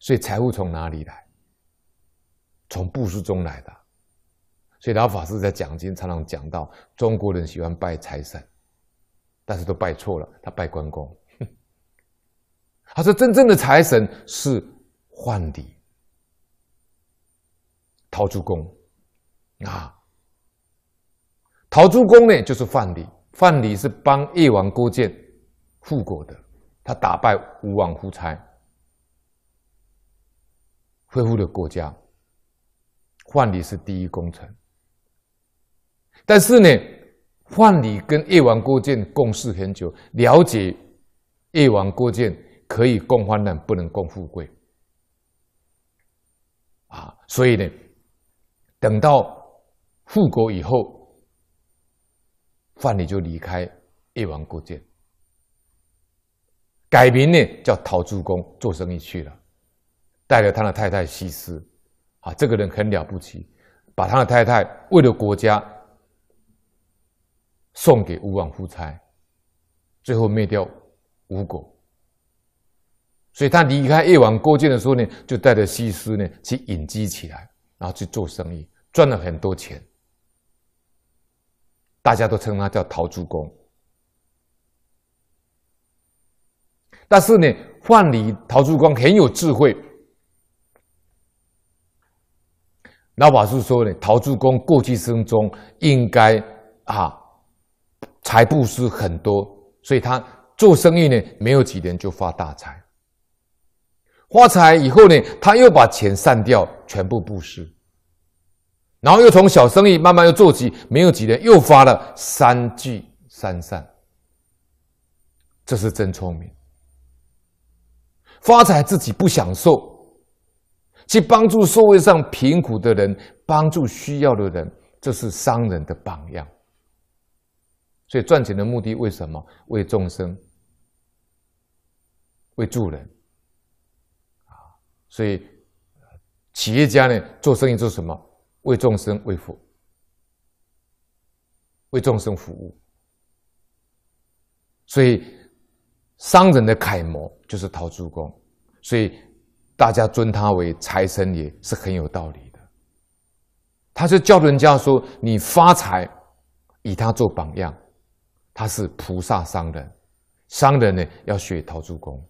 所以财富从哪里来？从布施中来的。所以老法师在讲经常常讲到，中国人喜欢拜财神，但是都拜错了。他拜关公，他说真正的财神是范蠡、陶朱公啊。陶朱公呢，就是范蠡。范蠡是帮越王勾践复国的，他打败吴王夫差。客户的国家，范蠡是第一功臣。但是呢，范蠡跟越王勾践共事很久，了解越王勾践可以共患难，不能共富贵。啊，所以呢，等到复国以后，范蠡就离开越王勾践，改名呢叫陶朱公，做生意去了。带着他的太太西施，啊，这个人很了不起，把他的太太为了国家送给吴王夫差，最后灭掉吴国。所以他离开越王勾践的时候呢，就带着西施呢去隐居起来，然后去做生意，赚了很多钱。大家都称他叫陶朱公。但是呢，范蠡陶朱公很有智慧。老法师说呢，陶朱公过去生中应该啊，财布施很多，所以他做生意呢，没有几年就发大财。发财以后呢，他又把钱散掉，全部布施，然后又从小生意慢慢又做起，没有几年又发了三聚三散，这是真聪明。发财自己不享受。去帮助社会上贫苦的人，帮助需要的人，这是商人的榜样。所以赚钱的目的为什么？为众生，为助人。啊，所以企业家呢，做生意做什么？为众生，为福，为众生服务。所以商人的楷模就是陶朱公。所以。大家尊他为财神爷是很有道理的。他就叫人家说：“你发财，以他做榜样。他是菩萨商人，商人呢要学陶朱公。”